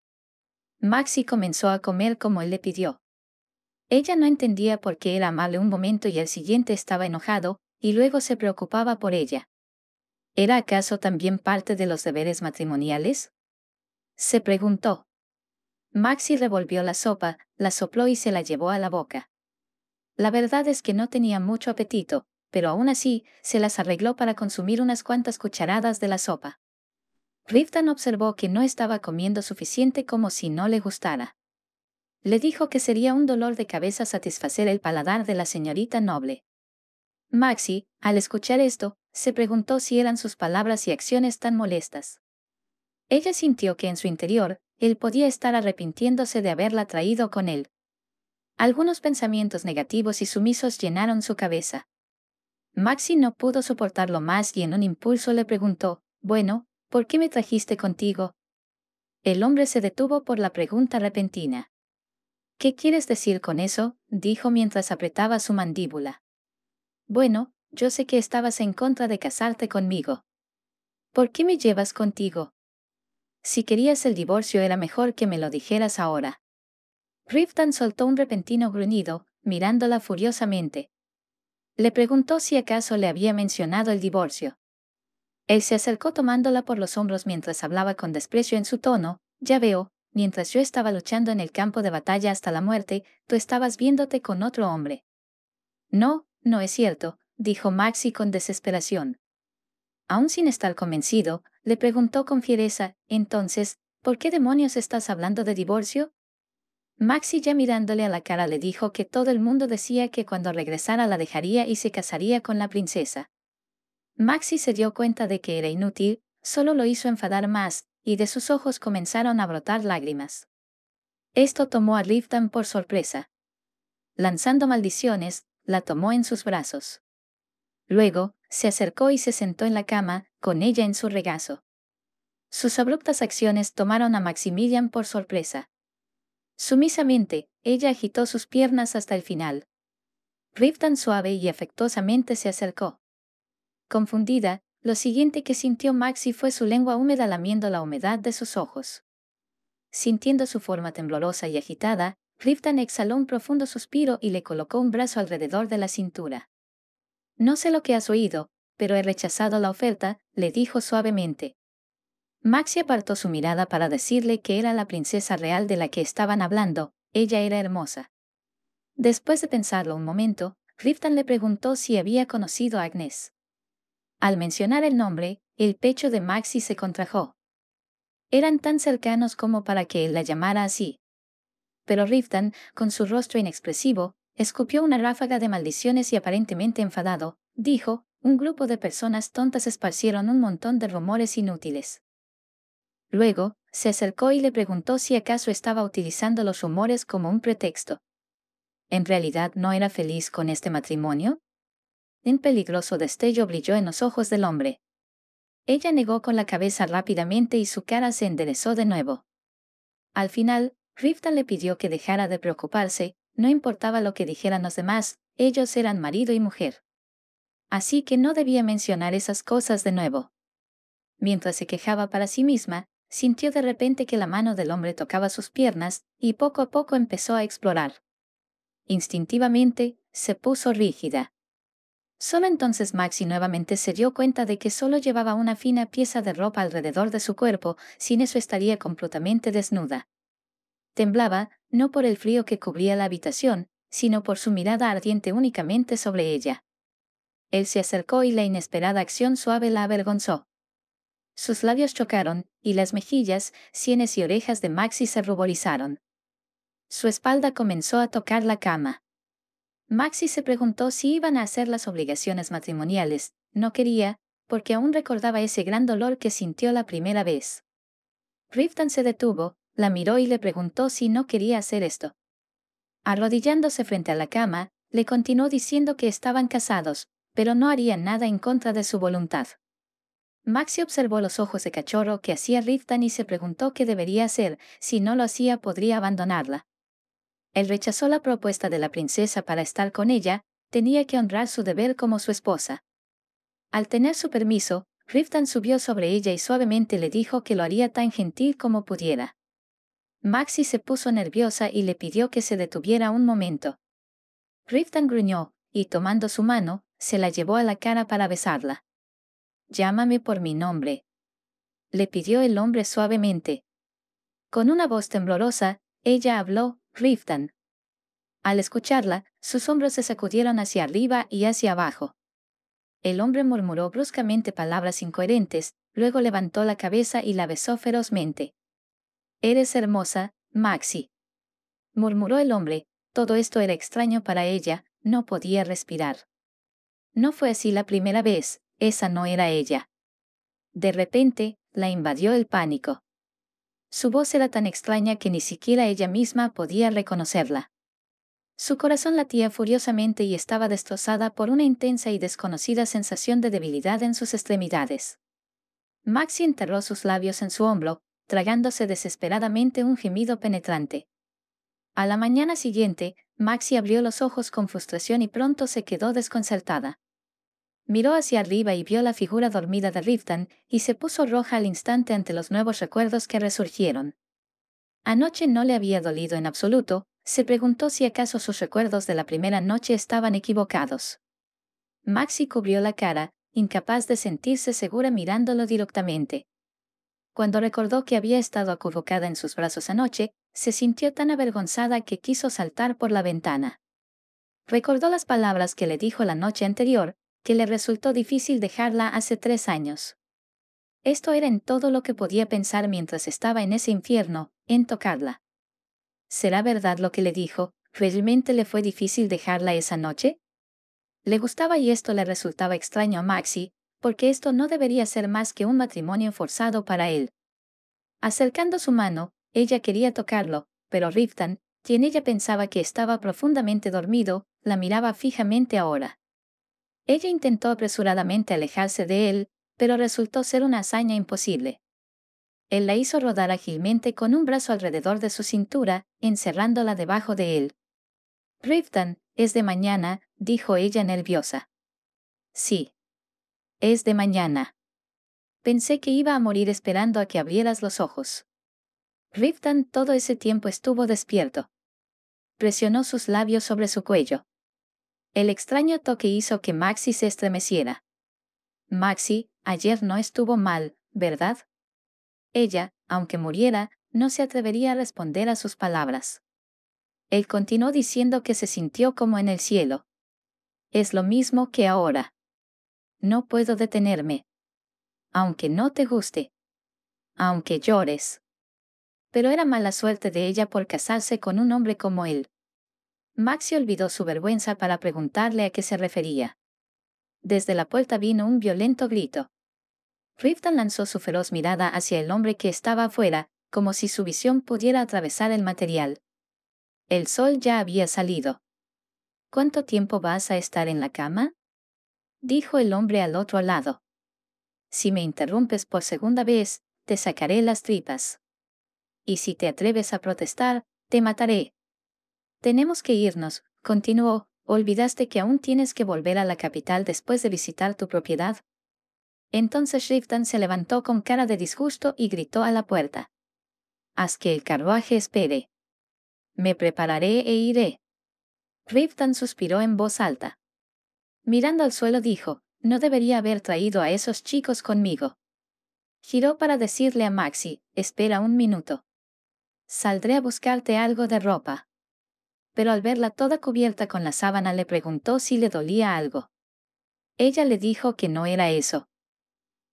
Maxi comenzó a comer como él le pidió. Ella no entendía por qué era amable un momento y al siguiente estaba enojado, y luego se preocupaba por ella. ¿Era acaso también parte de los deberes matrimoniales? Se preguntó. Maxi revolvió la sopa, la sopló y se la llevó a la boca. La verdad es que no tenía mucho apetito, pero aún así, se las arregló para consumir unas cuantas cucharadas de la sopa. Riftan observó que no estaba comiendo suficiente como si no le gustara. Le dijo que sería un dolor de cabeza satisfacer el paladar de la señorita noble. Maxi, al escuchar esto, se preguntó si eran sus palabras y acciones tan molestas. Ella sintió que en su interior, él podía estar arrepintiéndose de haberla traído con él. Algunos pensamientos negativos y sumisos llenaron su cabeza. Maxi no pudo soportarlo más y en un impulso le preguntó, Bueno, ¿por qué me trajiste contigo? El hombre se detuvo por la pregunta repentina. ¿Qué quieres decir con eso? dijo mientras apretaba su mandíbula. Bueno, yo sé que estabas en contra de casarte conmigo. ¿Por qué me llevas contigo? Si querías el divorcio era mejor que me lo dijeras ahora. Riftan soltó un repentino gruñido, mirándola furiosamente. Le preguntó si acaso le había mencionado el divorcio. Él se acercó tomándola por los hombros mientras hablaba con desprecio en su tono, ya veo, mientras yo estaba luchando en el campo de batalla hasta la muerte, tú estabas viéndote con otro hombre. No, no es cierto, dijo Maxi con desesperación. Aún sin estar convencido, le preguntó con fiereza, entonces, ¿por qué demonios estás hablando de divorcio? Maxi ya mirándole a la cara le dijo que todo el mundo decía que cuando regresara la dejaría y se casaría con la princesa. Maxi se dio cuenta de que era inútil, solo lo hizo enfadar más, y de sus ojos comenzaron a brotar lágrimas. Esto tomó a Liftan por sorpresa. Lanzando maldiciones, la tomó en sus brazos. Luego, se acercó y se sentó en la cama, con ella en su regazo. Sus abruptas acciones tomaron a Maximilian por sorpresa. Sumisamente, ella agitó sus piernas hasta el final. Riftan suave y afectuosamente se acercó. Confundida, lo siguiente que sintió Maxi fue su lengua húmeda lamiendo la humedad de sus ojos. Sintiendo su forma temblorosa y agitada, Riftan exhaló un profundo suspiro y le colocó un brazo alrededor de la cintura. No sé lo que has oído, pero he rechazado la oferta, le dijo suavemente. Maxi apartó su mirada para decirle que era la princesa real de la que estaban hablando, ella era hermosa. Después de pensarlo un momento, Riftan le preguntó si había conocido a Agnes. Al mencionar el nombre, el pecho de Maxi se contrajo. Eran tan cercanos como para que él la llamara así. Pero Riftan, con su rostro inexpresivo, escupió una ráfaga de maldiciones y aparentemente enfadado, dijo, un grupo de personas tontas esparcieron un montón de rumores inútiles. Luego, se acercó y le preguntó si acaso estaba utilizando los rumores como un pretexto. ¿En realidad no era feliz con este matrimonio? Un peligroso destello brilló en los ojos del hombre. Ella negó con la cabeza rápidamente y su cara se enderezó de nuevo. Al final, Rifta le pidió que dejara de preocuparse, no importaba lo que dijeran los demás, ellos eran marido y mujer. Así que no debía mencionar esas cosas de nuevo. Mientras se quejaba para sí misma, Sintió de repente que la mano del hombre tocaba sus piernas y poco a poco empezó a explorar. Instintivamente, se puso rígida. Solo entonces Maxi nuevamente se dio cuenta de que solo llevaba una fina pieza de ropa alrededor de su cuerpo, sin eso estaría completamente desnuda. Temblaba, no por el frío que cubría la habitación, sino por su mirada ardiente únicamente sobre ella. Él se acercó y la inesperada acción suave la avergonzó. Sus labios chocaron, y las mejillas, sienes y orejas de Maxi se ruborizaron. Su espalda comenzó a tocar la cama. Maxi se preguntó si iban a hacer las obligaciones matrimoniales, no quería, porque aún recordaba ese gran dolor que sintió la primera vez. Riften se detuvo, la miró y le preguntó si no quería hacer esto. Arrodillándose frente a la cama, le continuó diciendo que estaban casados, pero no harían nada en contra de su voluntad. Maxi observó los ojos de cachorro que hacía Riftan y se preguntó qué debería hacer, si no lo hacía podría abandonarla. Él rechazó la propuesta de la princesa para estar con ella, tenía que honrar su deber como su esposa. Al tener su permiso, Riftan subió sobre ella y suavemente le dijo que lo haría tan gentil como pudiera. Maxi se puso nerviosa y le pidió que se detuviera un momento. Riftan gruñó, y tomando su mano, se la llevó a la cara para besarla. Llámame por mi nombre. Le pidió el hombre suavemente. Con una voz temblorosa, ella habló, Riftan. Al escucharla, sus hombros se sacudieron hacia arriba y hacia abajo. El hombre murmuró bruscamente palabras incoherentes, luego levantó la cabeza y la besó ferozmente. Eres hermosa, Maxi. Murmuró el hombre, todo esto era extraño para ella, no podía respirar. No fue así la primera vez, esa no era ella. De repente, la invadió el pánico. Su voz era tan extraña que ni siquiera ella misma podía reconocerla. Su corazón latía furiosamente y estaba destrozada por una intensa y desconocida sensación de debilidad en sus extremidades. Maxi enterró sus labios en su hombro, tragándose desesperadamente un gemido penetrante. A la mañana siguiente, Maxi abrió los ojos con frustración y pronto se quedó desconcertada. Miró hacia arriba y vio la figura dormida de Riftan y se puso roja al instante ante los nuevos recuerdos que resurgieron. Anoche no le había dolido en absoluto, se preguntó si acaso sus recuerdos de la primera noche estaban equivocados. Maxi cubrió la cara, incapaz de sentirse segura mirándolo directamente. Cuando recordó que había estado acurrucada en sus brazos anoche, se sintió tan avergonzada que quiso saltar por la ventana. Recordó las palabras que le dijo la noche anterior, que le resultó difícil dejarla hace tres años. Esto era en todo lo que podía pensar mientras estaba en ese infierno, en tocarla. ¿Será verdad lo que le dijo? ¿Realmente le fue difícil dejarla esa noche? Le gustaba y esto le resultaba extraño a Maxi, porque esto no debería ser más que un matrimonio forzado para él. Acercando su mano, ella quería tocarlo, pero Riftan, quien ella pensaba que estaba profundamente dormido, la miraba fijamente ahora. Ella intentó apresuradamente alejarse de él, pero resultó ser una hazaña imposible. Él la hizo rodar ágilmente con un brazo alrededor de su cintura, encerrándola debajo de él. Riftan, es de mañana, dijo ella nerviosa. Sí. Es de mañana. Pensé que iba a morir esperando a que abrieras los ojos. Riftan todo ese tiempo estuvo despierto. Presionó sus labios sobre su cuello. El extraño toque hizo que Maxi se estremeciera. Maxi, ayer no estuvo mal, ¿verdad? Ella, aunque muriera, no se atrevería a responder a sus palabras. Él continuó diciendo que se sintió como en el cielo. Es lo mismo que ahora. No puedo detenerme. Aunque no te guste. Aunque llores. Pero era mala suerte de ella por casarse con un hombre como él. Maxi olvidó su vergüenza para preguntarle a qué se refería. Desde la puerta vino un violento grito. Rifton lanzó su feroz mirada hacia el hombre que estaba afuera, como si su visión pudiera atravesar el material. El sol ya había salido. ¿Cuánto tiempo vas a estar en la cama? dijo el hombre al otro lado. Si me interrumpes por segunda vez, te sacaré las tripas. Y si te atreves a protestar, te mataré. Tenemos que irnos, continuó. Olvidaste que aún tienes que volver a la capital después de visitar tu propiedad. Entonces Riftan se levantó con cara de disgusto y gritó a la puerta. Haz que el carruaje espere. Me prepararé e iré. Riftan suspiró en voz alta. Mirando al suelo dijo, no debería haber traído a esos chicos conmigo. Giró para decirle a Maxi, espera un minuto. Saldré a buscarte algo de ropa pero al verla toda cubierta con la sábana le preguntó si le dolía algo. Ella le dijo que no era eso.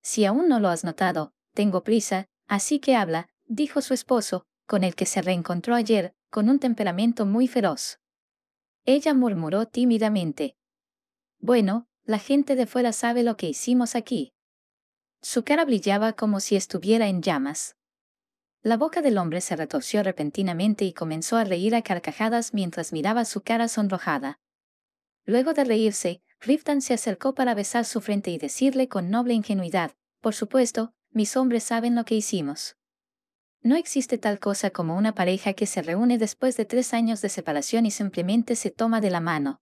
Si aún no lo has notado, tengo prisa, así que habla, dijo su esposo, con el que se reencontró ayer, con un temperamento muy feroz. Ella murmuró tímidamente. Bueno, la gente de fuera sabe lo que hicimos aquí. Su cara brillaba como si estuviera en llamas. La boca del hombre se retorció repentinamente y comenzó a reír a carcajadas mientras miraba su cara sonrojada. Luego de reírse, Riftan se acercó para besar su frente y decirle con noble ingenuidad, por supuesto, mis hombres saben lo que hicimos. No existe tal cosa como una pareja que se reúne después de tres años de separación y simplemente se toma de la mano.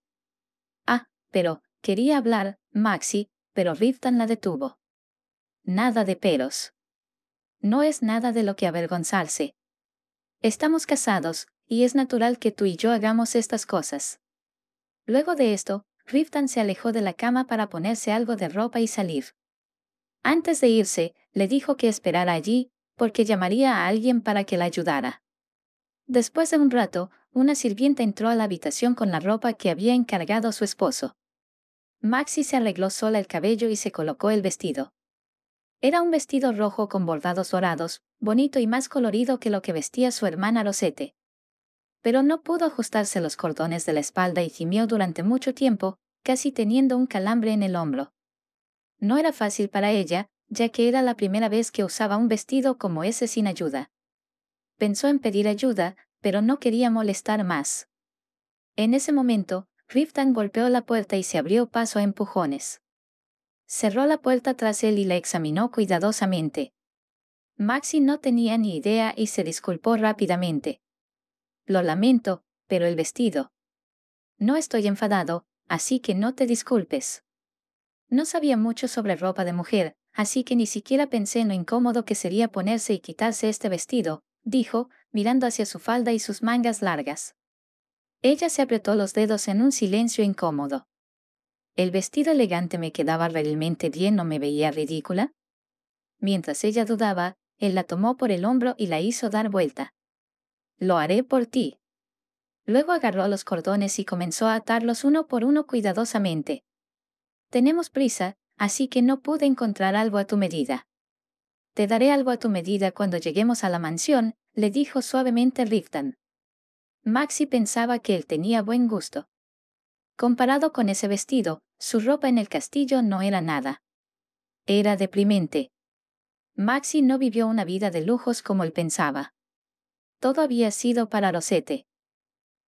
Ah, pero, quería hablar, Maxi, pero Riftan la detuvo. Nada de pelos." no es nada de lo que avergonzarse. Estamos casados, y es natural que tú y yo hagamos estas cosas. Luego de esto, Riftan se alejó de la cama para ponerse algo de ropa y salir. Antes de irse, le dijo que esperara allí, porque llamaría a alguien para que la ayudara. Después de un rato, una sirvienta entró a la habitación con la ropa que había encargado su esposo. Maxi se arregló sola el cabello y se colocó el vestido. Era un vestido rojo con bordados dorados, bonito y más colorido que lo que vestía su hermana Rosete. Pero no pudo ajustarse los cordones de la espalda y gimió durante mucho tiempo, casi teniendo un calambre en el hombro. No era fácil para ella, ya que era la primera vez que usaba un vestido como ese sin ayuda. Pensó en pedir ayuda, pero no quería molestar más. En ese momento, Riftan golpeó la puerta y se abrió paso a empujones cerró la puerta tras él y la examinó cuidadosamente. Maxi no tenía ni idea y se disculpó rápidamente. Lo lamento, pero el vestido. No estoy enfadado, así que no te disculpes. No sabía mucho sobre ropa de mujer, así que ni siquiera pensé en lo incómodo que sería ponerse y quitarse este vestido, dijo, mirando hacia su falda y sus mangas largas. Ella se apretó los dedos en un silencio incómodo. El vestido elegante me quedaba realmente bien, no me veía ridícula. Mientras ella dudaba, él la tomó por el hombro y la hizo dar vuelta. Lo haré por ti. Luego agarró los cordones y comenzó a atarlos uno por uno cuidadosamente. Tenemos prisa, así que no pude encontrar algo a tu medida. Te daré algo a tu medida cuando lleguemos a la mansión, le dijo suavemente Riftan. Maxi pensaba que él tenía buen gusto. Comparado con ese vestido, su ropa en el castillo no era nada. Era deprimente. Maxi no vivió una vida de lujos como él pensaba. Todo había sido para Rosette.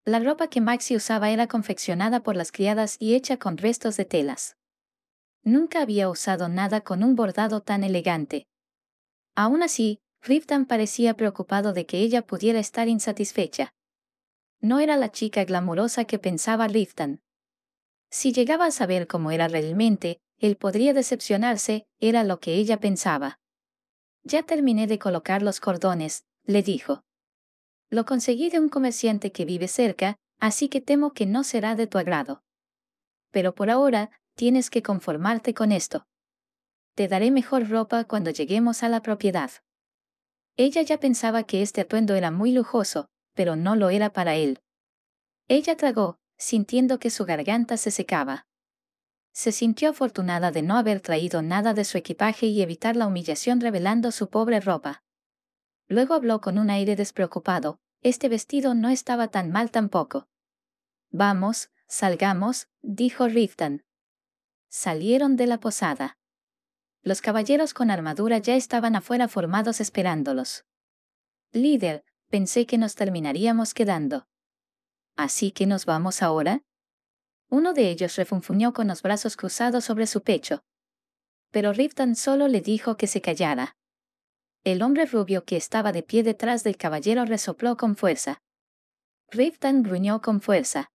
La ropa que Maxi usaba era confeccionada por las criadas y hecha con restos de telas. Nunca había usado nada con un bordado tan elegante. Aún así, Riftan parecía preocupado de que ella pudiera estar insatisfecha. No era la chica glamurosa que pensaba Riftan. Si llegaba a saber cómo era realmente, él podría decepcionarse, era lo que ella pensaba. Ya terminé de colocar los cordones, le dijo. Lo conseguí de un comerciante que vive cerca, así que temo que no será de tu agrado. Pero por ahora, tienes que conformarte con esto. Te daré mejor ropa cuando lleguemos a la propiedad. Ella ya pensaba que este atuendo era muy lujoso, pero no lo era para él. Ella tragó, sintiendo que su garganta se secaba. Se sintió afortunada de no haber traído nada de su equipaje y evitar la humillación revelando su pobre ropa. Luego habló con un aire despreocupado, este vestido no estaba tan mal tampoco. Vamos, salgamos, dijo Riftan. Salieron de la posada. Los caballeros con armadura ya estaban afuera formados esperándolos. Líder, pensé que nos terminaríamos quedando. Así que nos vamos ahora. Uno de ellos refunfuñó con los brazos cruzados sobre su pecho. Pero Riftan solo le dijo que se callara. El hombre rubio que estaba de pie detrás del caballero resopló con fuerza. Riftan gruñó con fuerza.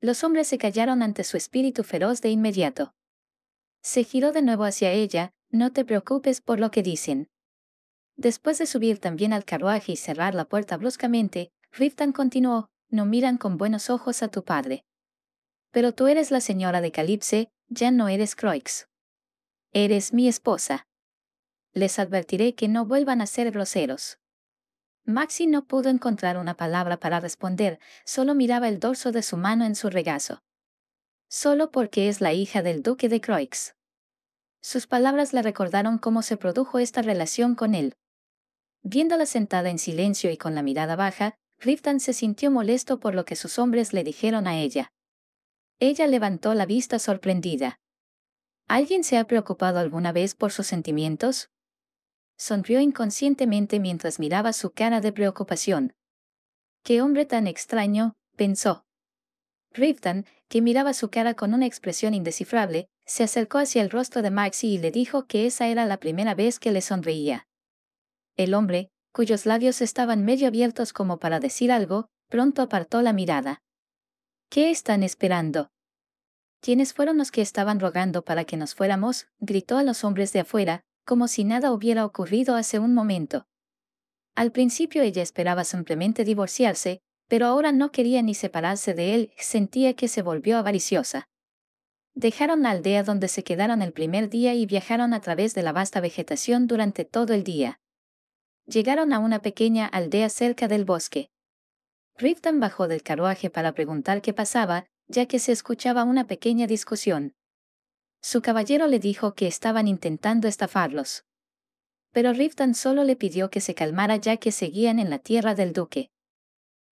Los hombres se callaron ante su espíritu feroz de inmediato. Se giró de nuevo hacia ella, no te preocupes por lo que dicen. Después de subir también al carruaje y cerrar la puerta bruscamente, Riftan continuó, no miran con buenos ojos a tu padre. Pero tú eres la señora de Calipse, ya no eres Croix. Eres mi esposa. Les advertiré que no vuelvan a ser groseros. Maxi no pudo encontrar una palabra para responder, solo miraba el dorso de su mano en su regazo. Solo porque es la hija del duque de Croix. Sus palabras le recordaron cómo se produjo esta relación con él. Viéndola sentada en silencio y con la mirada baja, Riften se sintió molesto por lo que sus hombres le dijeron a ella. Ella levantó la vista sorprendida. ¿Alguien se ha preocupado alguna vez por sus sentimientos? Sonrió inconscientemente mientras miraba su cara de preocupación. ¡Qué hombre tan extraño! pensó. Riften, que miraba su cara con una expresión indescifrable, se acercó hacia el rostro de Maxi y le dijo que esa era la primera vez que le sonreía. El hombre, cuyos labios estaban medio abiertos como para decir algo, pronto apartó la mirada. ¿Qué están esperando? ¿Quiénes fueron los que estaban rogando para que nos fuéramos? gritó a los hombres de afuera, como si nada hubiera ocurrido hace un momento. Al principio ella esperaba simplemente divorciarse, pero ahora no quería ni separarse de él, sentía que se volvió avariciosa. Dejaron la aldea donde se quedaron el primer día y viajaron a través de la vasta vegetación durante todo el día llegaron a una pequeña aldea cerca del bosque. Riftan bajó del carruaje para preguntar qué pasaba, ya que se escuchaba una pequeña discusión. Su caballero le dijo que estaban intentando estafarlos. Pero Riftan solo le pidió que se calmara ya que seguían en la tierra del duque.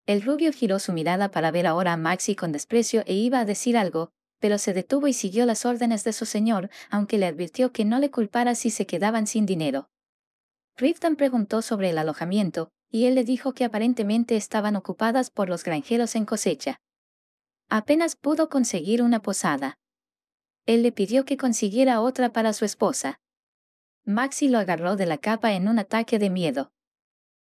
El rubio giró su mirada para ver ahora a Maxi con desprecio e iba a decir algo, pero se detuvo y siguió las órdenes de su señor, aunque le advirtió que no le culpara si se quedaban sin dinero. Riftan preguntó sobre el alojamiento, y él le dijo que aparentemente estaban ocupadas por los granjeros en cosecha. Apenas pudo conseguir una posada. Él le pidió que consiguiera otra para su esposa. Maxi lo agarró de la capa en un ataque de miedo.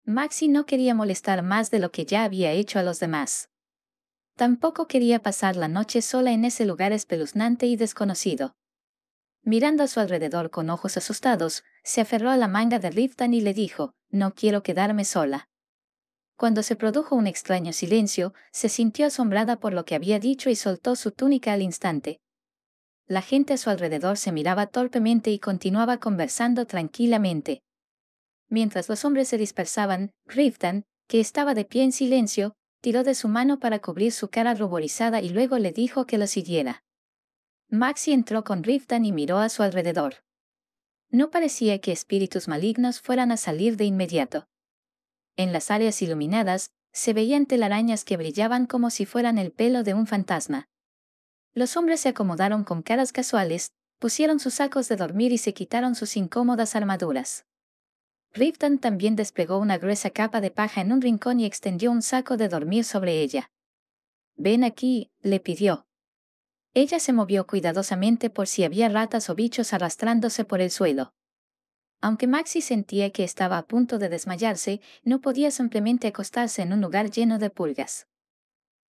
Maxi no quería molestar más de lo que ya había hecho a los demás. Tampoco quería pasar la noche sola en ese lugar espeluznante y desconocido. Mirando a su alrededor con ojos asustados, se aferró a la manga de Riftan y le dijo, No quiero quedarme sola. Cuando se produjo un extraño silencio, se sintió asombrada por lo que había dicho y soltó su túnica al instante. La gente a su alrededor se miraba torpemente y continuaba conversando tranquilamente. Mientras los hombres se dispersaban, Riftan, que estaba de pie en silencio, tiró de su mano para cubrir su cara ruborizada y luego le dijo que lo siguiera. Maxi entró con Riftan y miró a su alrededor. No parecía que espíritus malignos fueran a salir de inmediato. En las áreas iluminadas, se veían telarañas que brillaban como si fueran el pelo de un fantasma. Los hombres se acomodaron con caras casuales, pusieron sus sacos de dormir y se quitaron sus incómodas armaduras. Riftan también desplegó una gruesa capa de paja en un rincón y extendió un saco de dormir sobre ella. Ven aquí, le pidió. Ella se movió cuidadosamente por si había ratas o bichos arrastrándose por el suelo. Aunque Maxi sentía que estaba a punto de desmayarse, no podía simplemente acostarse en un lugar lleno de pulgas.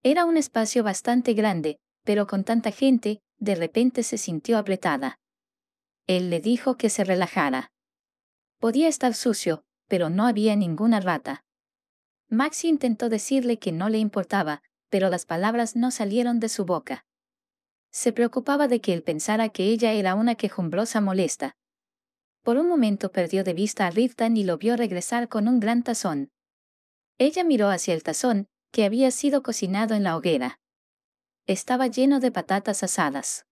Era un espacio bastante grande, pero con tanta gente, de repente se sintió apretada. Él le dijo que se relajara. Podía estar sucio, pero no había ninguna rata. Maxi intentó decirle que no le importaba, pero las palabras no salieron de su boca. Se preocupaba de que él pensara que ella era una quejumbrosa molesta. Por un momento perdió de vista a Riftan y lo vio regresar con un gran tazón. Ella miró hacia el tazón, que había sido cocinado en la hoguera. Estaba lleno de patatas asadas.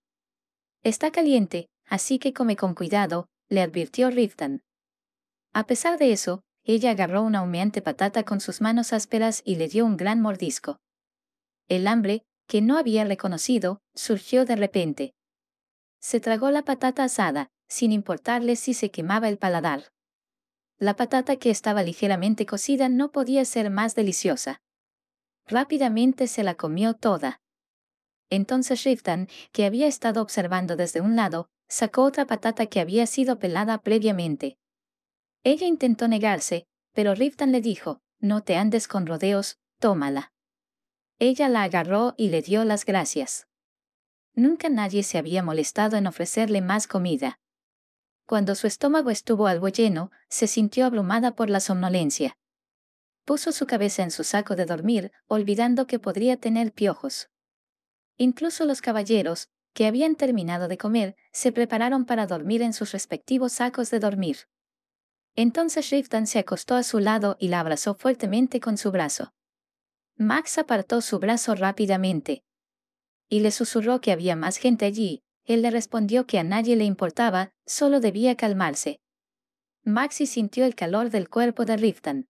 Está caliente, así que come con cuidado, le advirtió Riftan. A pesar de eso, ella agarró una humeante patata con sus manos ásperas y le dio un gran mordisco. El hambre, que no había reconocido, surgió de repente. Se tragó la patata asada, sin importarle si se quemaba el paladar. La patata que estaba ligeramente cocida no podía ser más deliciosa. Rápidamente se la comió toda. Entonces Riftan, que había estado observando desde un lado, sacó otra patata que había sido pelada previamente. Ella intentó negarse, pero Riftan le dijo, no te andes con rodeos, tómala. Ella la agarró y le dio las gracias. Nunca nadie se había molestado en ofrecerle más comida. Cuando su estómago estuvo algo lleno, se sintió abrumada por la somnolencia. Puso su cabeza en su saco de dormir, olvidando que podría tener piojos. Incluso los caballeros, que habían terminado de comer, se prepararon para dormir en sus respectivos sacos de dormir. Entonces Riftan se acostó a su lado y la abrazó fuertemente con su brazo. Max apartó su brazo rápidamente. Y le susurró que había más gente allí. Él le respondió que a nadie le importaba, solo debía calmarse. Maxi sintió el calor del cuerpo de Riftan.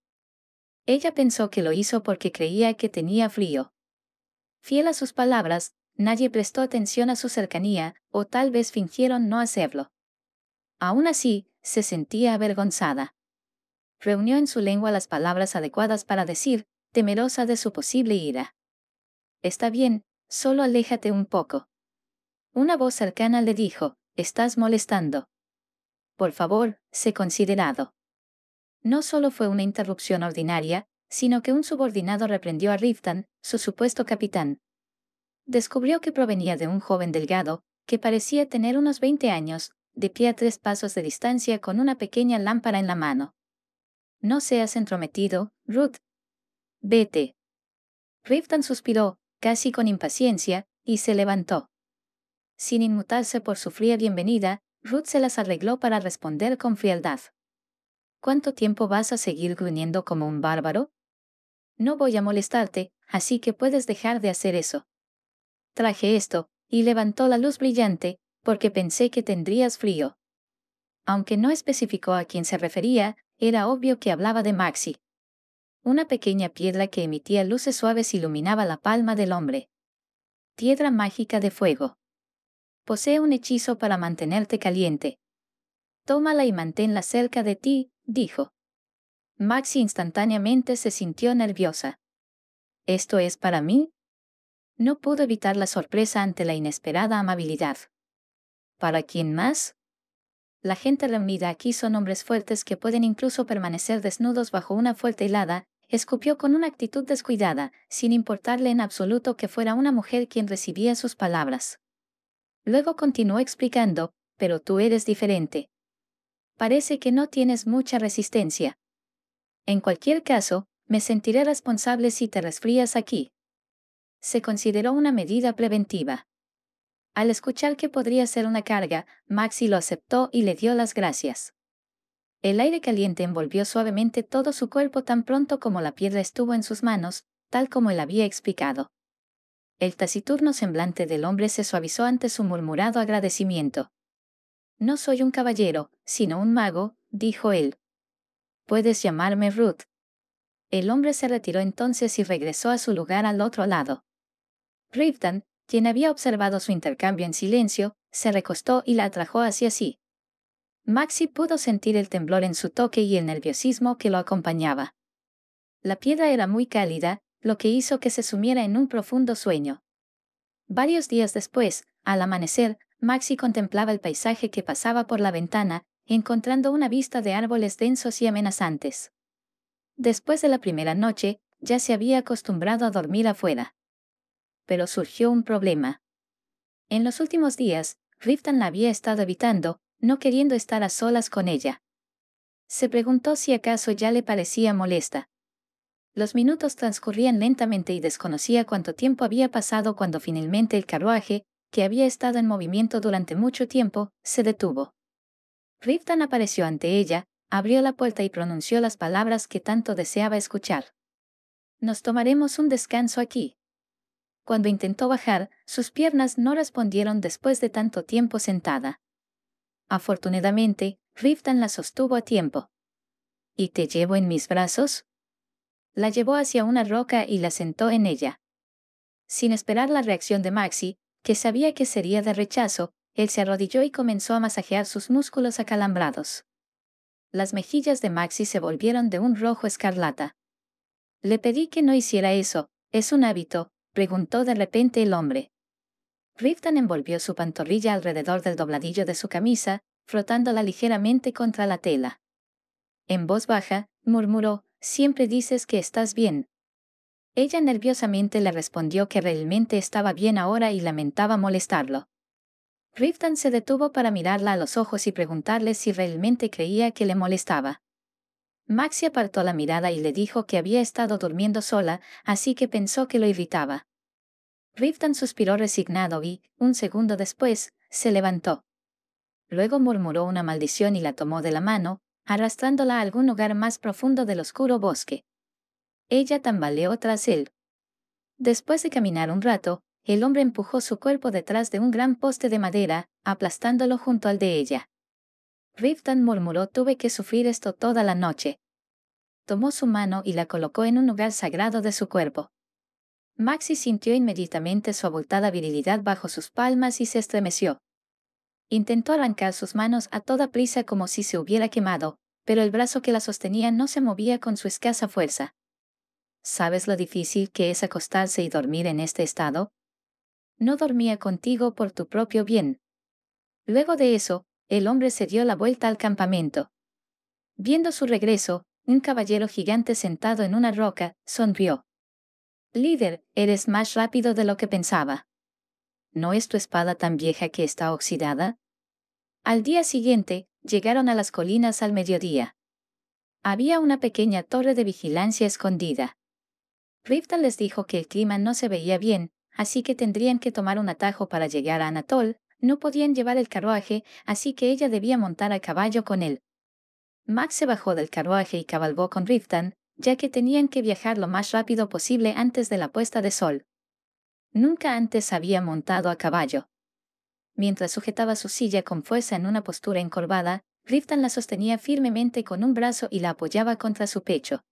Ella pensó que lo hizo porque creía que tenía frío. Fiel a sus palabras, nadie prestó atención a su cercanía, o tal vez fingieron no hacerlo. Aún así, se sentía avergonzada. Reunió en su lengua las palabras adecuadas para decir, temerosa de su posible ira. Está bien, solo aléjate un poco. Una voz cercana le dijo, estás molestando. Por favor, sé considerado. No solo fue una interrupción ordinaria, sino que un subordinado reprendió a Riftan, su supuesto capitán. Descubrió que provenía de un joven delgado, que parecía tener unos 20 años, de pie a tres pasos de distancia con una pequeña lámpara en la mano. No seas entrometido, Ruth, Vete. Riften suspiró, casi con impaciencia, y se levantó. Sin inmutarse por su fría bienvenida, Ruth se las arregló para responder con frialdad. ¿Cuánto tiempo vas a seguir gruñendo como un bárbaro? No voy a molestarte, así que puedes dejar de hacer eso. Traje esto, y levantó la luz brillante, porque pensé que tendrías frío. Aunque no especificó a quién se refería, era obvio que hablaba de Maxi. Una pequeña piedra que emitía luces suaves iluminaba la palma del hombre. Piedra mágica de fuego. Posee un hechizo para mantenerte caliente. Tómala y manténla cerca de ti, dijo. Maxi instantáneamente se sintió nerviosa. ¿Esto es para mí? No pudo evitar la sorpresa ante la inesperada amabilidad. ¿Para quién más? La gente reunida aquí son hombres fuertes que pueden incluso permanecer desnudos bajo una fuerte helada, escupió con una actitud descuidada, sin importarle en absoluto que fuera una mujer quien recibía sus palabras. Luego continuó explicando, pero tú eres diferente. Parece que no tienes mucha resistencia. En cualquier caso, me sentiré responsable si te resfrías aquí. Se consideró una medida preventiva. Al escuchar que podría ser una carga, Maxi lo aceptó y le dio las gracias. El aire caliente envolvió suavemente todo su cuerpo tan pronto como la piedra estuvo en sus manos, tal como él había explicado. El taciturno semblante del hombre se suavizó ante su murmurado agradecimiento. No soy un caballero, sino un mago, dijo él. Puedes llamarme Ruth. El hombre se retiró entonces y regresó a su lugar al otro lado. Riftan, quien había observado su intercambio en silencio, se recostó y la atrajo hacia sí. Maxi pudo sentir el temblor en su toque y el nerviosismo que lo acompañaba. La piedra era muy cálida, lo que hizo que se sumiera en un profundo sueño. Varios días después, al amanecer, Maxi contemplaba el paisaje que pasaba por la ventana, encontrando una vista de árboles densos y amenazantes. Después de la primera noche, ya se había acostumbrado a dormir afuera. Pero surgió un problema. En los últimos días, Riftan la había estado evitando, no queriendo estar a solas con ella. Se preguntó si acaso ya le parecía molesta. Los minutos transcurrían lentamente y desconocía cuánto tiempo había pasado cuando finalmente el carruaje, que había estado en movimiento durante mucho tiempo, se detuvo. Riftan apareció ante ella, abrió la puerta y pronunció las palabras que tanto deseaba escuchar. Nos tomaremos un descanso aquí. Cuando intentó bajar, sus piernas no respondieron después de tanto tiempo sentada. Afortunadamente, Riftan la sostuvo a tiempo. ¿Y te llevo en mis brazos? La llevó hacia una roca y la sentó en ella. Sin esperar la reacción de Maxi, que sabía que sería de rechazo, él se arrodilló y comenzó a masajear sus músculos acalambrados. Las mejillas de Maxi se volvieron de un rojo escarlata. Le pedí que no hiciera eso, es un hábito, preguntó de repente el hombre. Riften envolvió su pantorrilla alrededor del dobladillo de su camisa, frotándola ligeramente contra la tela. En voz baja, murmuró, siempre dices que estás bien. Ella nerviosamente le respondió que realmente estaba bien ahora y lamentaba molestarlo. Riften se detuvo para mirarla a los ojos y preguntarle si realmente creía que le molestaba. Maxi apartó la mirada y le dijo que había estado durmiendo sola, así que pensó que lo irritaba. Riftan suspiró resignado y, un segundo después, se levantó. Luego murmuró una maldición y la tomó de la mano, arrastrándola a algún lugar más profundo del oscuro bosque. Ella tambaleó tras él. Después de caminar un rato, el hombre empujó su cuerpo detrás de un gran poste de madera, aplastándolo junto al de ella. Riftan murmuró tuve que sufrir esto toda la noche. Tomó su mano y la colocó en un lugar sagrado de su cuerpo. Maxi sintió inmediatamente su abultada virilidad bajo sus palmas y se estremeció. Intentó arrancar sus manos a toda prisa como si se hubiera quemado, pero el brazo que la sostenía no se movía con su escasa fuerza. ¿Sabes lo difícil que es acostarse y dormir en este estado? No dormía contigo por tu propio bien. Luego de eso, el hombre se dio la vuelta al campamento. Viendo su regreso, un caballero gigante sentado en una roca, sonrió. Líder, eres más rápido de lo que pensaba. ¿No es tu espada tan vieja que está oxidada? Al día siguiente, llegaron a las colinas al mediodía. Había una pequeña torre de vigilancia escondida. Riftan les dijo que el clima no se veía bien, así que tendrían que tomar un atajo para llegar a Anatol, no podían llevar el carruaje, así que ella debía montar a caballo con él. Max se bajó del carruaje y cabalgó con Riftan, ya que tenían que viajar lo más rápido posible antes de la puesta de sol. Nunca antes había montado a caballo. Mientras sujetaba su silla con fuerza en una postura encorvada, Riftan la sostenía firmemente con un brazo y la apoyaba contra su pecho.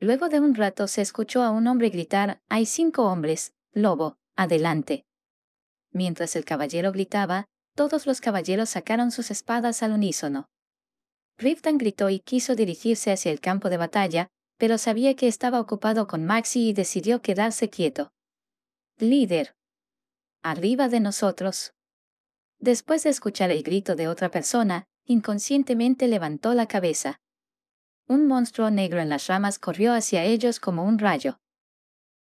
Luego de un rato se escuchó a un hombre gritar, Hay cinco hombres, lobo, adelante. Mientras el caballero gritaba, todos los caballeros sacaron sus espadas al unísono. Riftan gritó y quiso dirigirse hacia el campo de batalla, pero sabía que estaba ocupado con Maxi y decidió quedarse quieto. Líder. Arriba de nosotros. Después de escuchar el grito de otra persona, inconscientemente levantó la cabeza. Un monstruo negro en las ramas corrió hacia ellos como un rayo.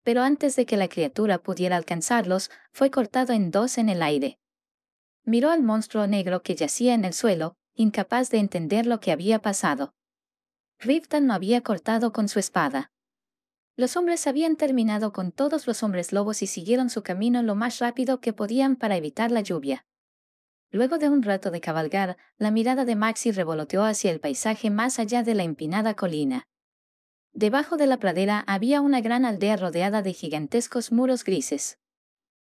Pero antes de que la criatura pudiera alcanzarlos, fue cortado en dos en el aire. Miró al monstruo negro que yacía en el suelo, incapaz de entender lo que había pasado. Riften no había cortado con su espada. Los hombres habían terminado con todos los hombres lobos y siguieron su camino lo más rápido que podían para evitar la lluvia. Luego de un rato de cabalgar, la mirada de Maxi revoloteó hacia el paisaje más allá de la empinada colina. Debajo de la pradera había una gran aldea rodeada de gigantescos muros grises.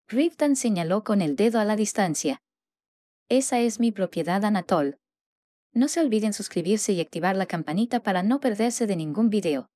Riftan señaló con el dedo a la distancia. Esa es mi propiedad, Anatol. No se olviden suscribirse y activar la campanita para no perderse de ningún video.